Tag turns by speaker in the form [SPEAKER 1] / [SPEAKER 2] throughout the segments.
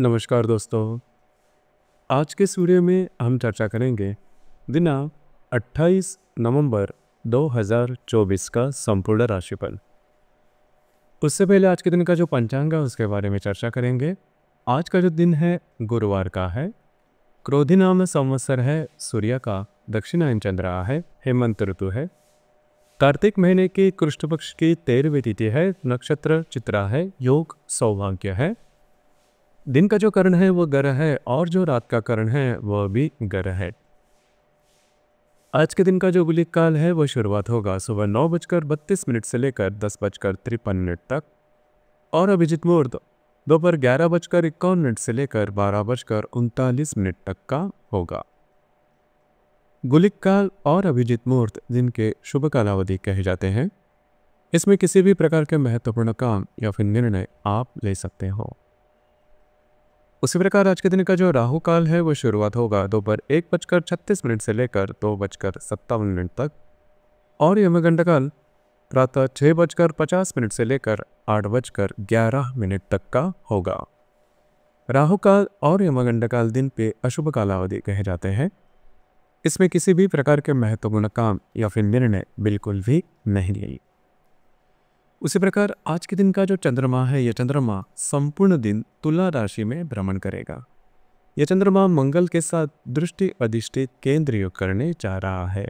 [SPEAKER 1] नमस्कार दोस्तों आज के सूर्य में हम चर्चा करेंगे दिनांक 28 नवंबर 2024 का संपूर्ण राशिफल उससे पहले आज के दिन का जो पंचांग है उसके बारे में चर्चा करेंगे आज का जो दिन है गुरुवार का है क्रोधी नाम संवत्सर है सूर्य का दक्षिणायन चंद्र है हेमंत ऋतु है कार्तिक महीने के कृष्ण पक्ष की तेरहवीं तिथि है नक्षत्र चित्रा है योग सौभाग्य है दिन का जो करण है वह ग्रह है और जो रात का करण है वह भी ग्रह है आज के दिन का जो गुलिक काल है वह शुरुआत होगा सुबह नौ बजकर बत्तीस मिनट से लेकर दस बजकर तिरपन मिनट तक और अभिजीत मुहूर्त दोपहर ग्यारह बजकर इक्यावन मिनट से लेकर बारह बजकर उनतालीस मिनट तक का होगा गुलिक काल और अभिजीत मुहूर्त जिनके शुभ कालावधि कहे जाते हैं इसमें किसी भी प्रकार के महत्वपूर्ण काम या फिर निर्णय आप ले सकते हो उसी प्रकार आज के दिन का जो राहु काल है वो शुरुआत होगा दोपहर एक बजकर छत्तीस मिनट से लेकर दो बजकर सत्तावन मिनट तक और यमगंड काल प्रातः छः बजकर पचास मिनट से लेकर आठ बजकर ग्यारह मिनट तक का होगा राहु काल और यमगंड काल दिन पे अशुभ कालावधि कहे जाते हैं इसमें किसी भी प्रकार के महत्वपूर्ण काम या फिर निर्णय बिल्कुल भी नहीं लिए उसी प्रकार आज के दिन का जो चंद्रमा है यह चंद्रमा संपूर्ण दिन तुला राशि में भ्रमण करेगा यह चंद्रमा मंगल के साथ दृष्टि अधिष्ठित केंद्र योग करने जा रहा है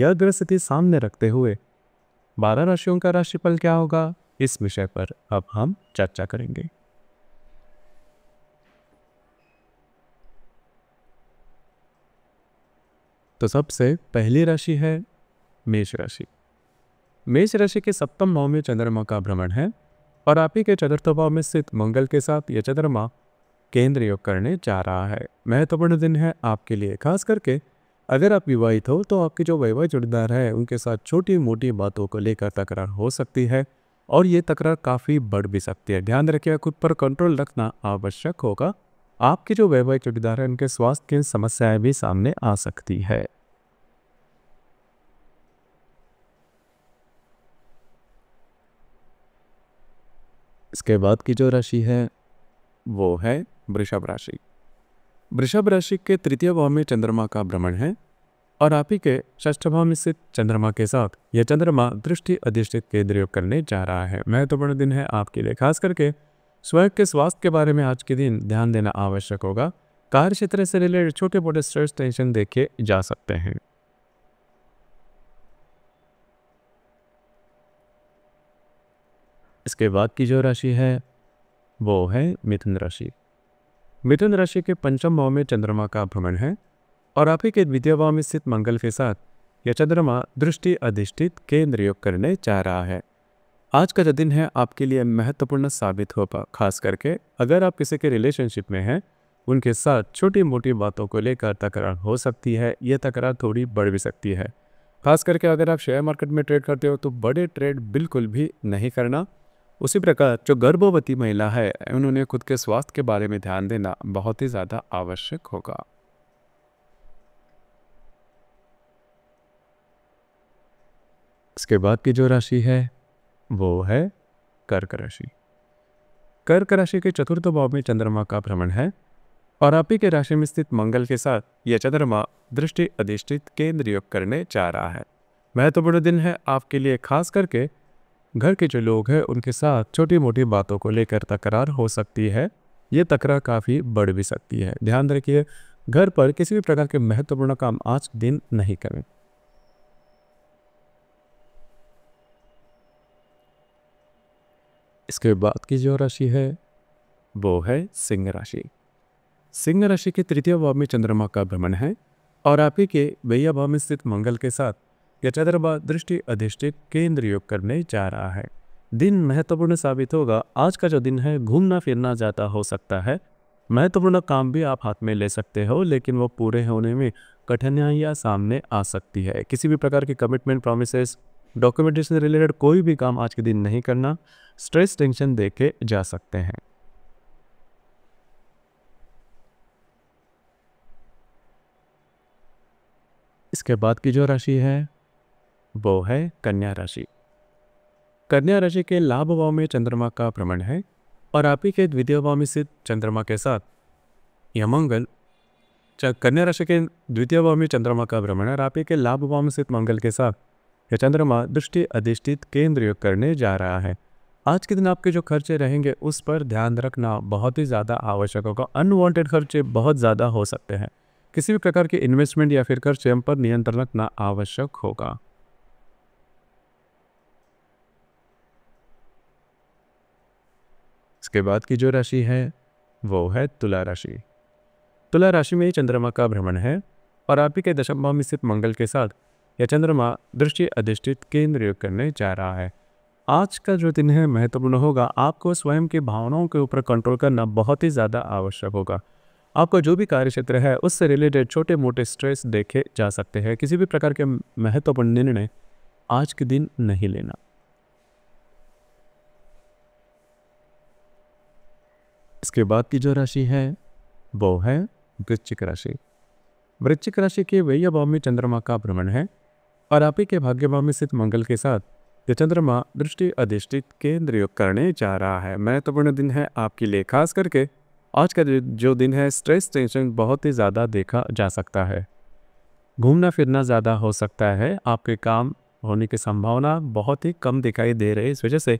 [SPEAKER 1] यह ग्रह स्थिति सामने रखते हुए बारह राशियों का राशिफल क्या होगा इस विषय पर अब हम चर्चा करेंगे तो सबसे पहली राशि है मेष राशि मेष राशि के सप्तम भाव में चंद्रमा का भ्रमण है और आप ही के चतुर्थ भाव में स्थित मंगल के साथ यह चंद्रमा केंद्र योग करने जा रहा है महत्वपूर्ण दिन है आपके लिए खास करके अगर आप विवाहित हो तो आपके जो वैवाहिक जोड़ीदार है उनके साथ छोटी मोटी बातों को लेकर तकरार हो सकती है और ये तकरार काफ़ी बढ़ भी सकती है ध्यान रखिएगा खुद पर कंट्रोल रखना आवश्यक होगा आपके जो वैवाहिक जोड़ीदार है उनके स्वास्थ्य की समस्याएं भी सामने आ सकती है इसके बाद की जो राशि है वो है वृषभ राशि वृषभ राशि के तृतीय भाव में चंद्रमा का भ्रमण है और आप ही के ष्ठ भाव में स्थित चंद्रमा के साथ यह चंद्रमा दृष्टि अधिष्ठित केंद्र करने जा रहा है महत्वपूर्ण दिन है आपके लिए खास करके स्वयं के स्वास्थ्य के बारे में आज के दिन ध्यान देना आवश्यक होगा कार्य क्षेत्र से रिलेटेड छोटे मोटे स्ट्रेस टेंशन देखे जा सकते हैं इसके बाद की जो राशि है वो है मिथुन राशि मिथुन राशि के पंचम भाव में चंद्रमा का भ्रमण है और आप ही के द्वितीय भाव में स्थित मंगल के साथ यह चंद्रमा दृष्टि अधिष्ठित केंद्र योग करने जा रहा है आज का जो दिन है आपके लिए महत्वपूर्ण साबित हो पा खास करके अगर आप किसी के रिलेशनशिप में हैं उनके साथ छोटी मोटी बातों को लेकर तकरार हो सकती है यह तकरार थोड़ी बढ़ भी सकती है खास करके अगर आप शेयर मार्केट में ट्रेड करते हो तो बड़े ट्रेड बिल्कुल भी नहीं करना उसी प्रकार जो गर्भवती महिला है उन्होंने खुद के स्वास्थ्य के बारे में ध्यान देना बहुत ही ज़्यादा आवश्यक होगा इसके बाद की जो राशि है वो है कर्क राशि कर्क राशि के चतुर्थ भाव में चंद्रमा का भ्रमण है और आप ही के राशि में स्थित मंगल के साथ यह चंद्रमा दृष्टि अधिष्ठित केंद्र योग करने जा रहा है महत्वपूर्ण दिन है आपके लिए खास करके घर के जो लोग हैं उनके साथ छोटी मोटी बातों को लेकर तकरार हो सकती है ये तकरार काफ़ी बढ़ भी सकती है ध्यान रखिए घर पर किसी भी प्रकार के महत्वपूर्ण काम आज दिन नहीं करें इसके बाद की जो राशि है वो है सिंह राशि सिंह राशि के तृतीय भाव में चंद्रमा का भ्रमण है और आप ही के भैया भाव में स्थित मंगल के साथ यह चंद्रमा दृष्टि अधिष्ठित केंद्र योग करने जा रहा है दिन महत्वपूर्ण साबित होगा आज का जो दिन है घूमना फिरना ज़्यादा हो सकता है महत्वपूर्ण काम भी आप हाथ में ले सकते हो लेकिन वो पूरे होने में कठिनाइयाँ सामने आ सकती है किसी भी प्रकार की कमिटमेंट प्रोमिसेस डॉक्यूमेंटेशन से रिलेटेड कोई भी काम आज के दिन नहीं करना स्ट्रेस टेंशन देके जा सकते हैं इसके बाद की जो राशि है वो है कन्या राशि कन्या राशि के लाभ भाव में चंद्रमा का भ्रमण है और आप ही के द्वितीय भाव में स्थित चंद्रमा के साथ यह मंगल कन्या राशि के द्वितीय भाव में चंद्रमा का भ्रमण है और आप ही के लाभ भाव में स्थित मंगल के साथ यह चंद्रमा दृष्टि अधिष्ठित केंद्र करने जा रहा है आज के दिन आपके जो खर्चे रहेंगे उस पर ध्यान रखना बहुत ही ज़्यादा आवश्यक होगा अनवांटेड खर्चे बहुत ज़्यादा हो सकते हैं किसी भी प्रकार के इन्वेस्टमेंट या फिर खर्चे पर नियंत्रण रखना आवश्यक होगा इसके बाद की जो राशि है वो है तुला राशि तुला राशि में चंद्रमा का भ्रमण है और आप ही के दशम भाव में स्थित मंगल के साथ यह चंद्रमा दृष्टि अधिष्ठित केंद्र योग करने जा रहा है आज का जो दिन है महत्वपूर्ण होगा आपको स्वयं की भावनाओं के ऊपर कंट्रोल करना बहुत ही ज़्यादा आवश्यक होगा आपका जो भी कार्य क्षेत्र है उससे रिलेटेड छोटे मोटे स्ट्रेस देखे जा सकते हैं किसी भी प्रकार के महत्वपूर्ण निर्णय आज के दिन नहीं लेना इसके बाद की जो राशि है वो है वृश्चिक राशि वृश्चिक राशि के वैया भाव में चंद्रमा का भ्रमण है और आप ही के भाग्य भाव में स्थित मंगल के साथ ये चंद्रमा दृष्टि अधिष्ठित केंद्र योग करने जा रहा है महत्वपूर्ण दिन है आपके लिए खास करके आज का जो दिन है स्ट्रेस टेंशन बहुत ही ज़्यादा देखा जा सकता है घूमना फिरना ज़्यादा हो सकता है आपके काम होने की संभावना बहुत ही कम दिखाई दे रही है इस वजह से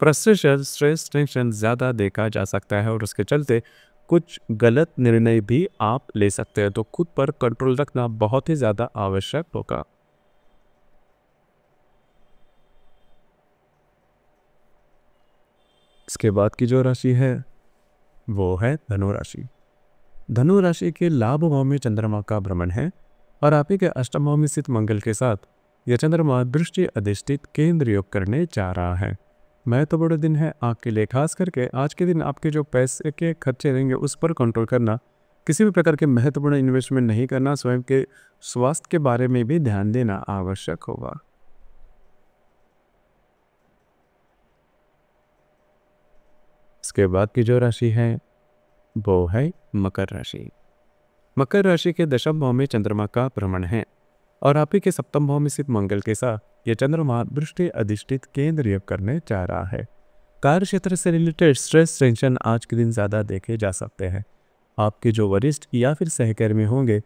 [SPEAKER 1] प्रशिक्षण स्ट्रेस टेंशन ज़्यादा देखा जा सकता है और उसके चलते कुछ गलत निर्णय भी आप ले सकते हैं तो खुद पर कंट्रोल रखना बहुत ही ज़्यादा आवश्यक होगा इसके बाद की जो राशि है वो है धनु राशि धनु राशि के लाभ भाव में चंद्रमा का भ्रमण है और आप ही के अष्टम भाव में स्थित मंगल के साथ यह चंद्रमा दृष्टि अधिष्ठित केंद्र योग करने जा रहा है मैं तो बड़े दिन है आपके लिए खास करके आज के दिन आपके जो पैसे के खर्चे रहेंगे उस पर कंट्रोल करना किसी भी प्रकार के महत्वपूर्ण इन्वेस्टमेंट नहीं करना स्वयं के स्वास्थ्य के बारे में भी ध्यान देना आवश्यक होगा इसके बाद की जो राशि है वो है मकर राशि मकर राशि के दशम भाव में चंद्रमा का भ्रमण है और आप ही के सप्तम भाव में स्थित मंगल के साथ यह चंद्रमा दृष्टि अधिष्ठित केंद्रीय करने जा रहा है कार्य क्षेत्र से रिलेटेड स्ट्रेस टेंशन आज के दिन ज़्यादा देखे जा सकते हैं आपके जो वरिष्ठ या फिर सहकर्मी होंगे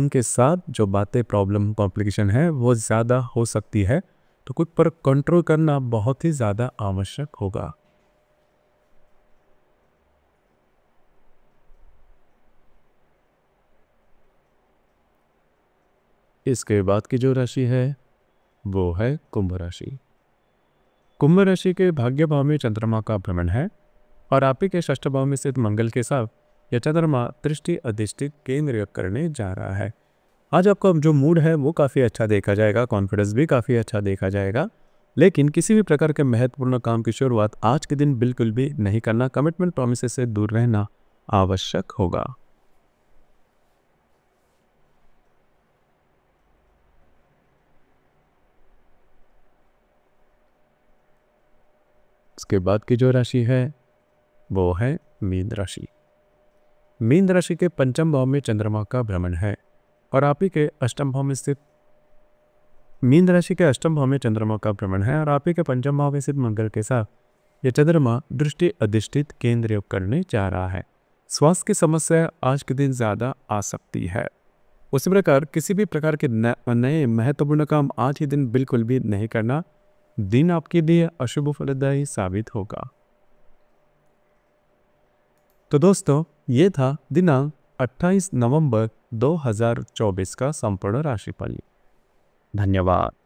[SPEAKER 1] उनके साथ जो बातें प्रॉब्लम कॉम्प्लिकेशन है वो ज़्यादा हो सकती है तो खुद पर कंट्रोल करना बहुत ही ज़्यादा आवश्यक होगा इसके बाद की जो राशि है वो है कुंभ राशि कुंभ राशि के भाग्य भाव में चंद्रमा का भ्रमण है और आप ही के ष्ठ भाव में स्थित मंगल के साथ यह चंद्रमा दृष्टि अधिष्ठित केंद्र करने जा रहा है आज आपका जो मूड है वो काफ़ी अच्छा देखा जाएगा कॉन्फिडेंस भी काफ़ी अच्छा देखा जाएगा लेकिन किसी भी प्रकार के महत्वपूर्ण काम की शुरुआत आज के दिन बिल्कुल भी नहीं करना कमिटमेंट प्रोमिस से दूर रहना आवश्यक होगा उसके बाद की जो राशि है वो है मीन राशि मीन राशि के पंचम भाव में चंद्रमा का भ्रमण है और आप ही के अष्टम भाव में स्थित मीन राशि के अष्टम भाव में चंद्रमा का भ्रमण है और आप ही के पंचम भाव में स्थित मंगल के साथ यह चंद्रमा दृष्टि अधिष्ठित केंद्रीय करने जा रहा है स्वास्थ्य की समस्या आज के दिन ज़्यादा आ सकती है उसी प्रकार किसी भी प्रकार के नए महत्वपूर्ण काम आज ही दिन बिल्कुल भी नहीं करना दिन आपके लिए अशुभ फलदायी साबित होगा तो दोस्तों ये था दिनांक 28 नवंबर 2024 का संपूर्ण राशिफल धन्यवाद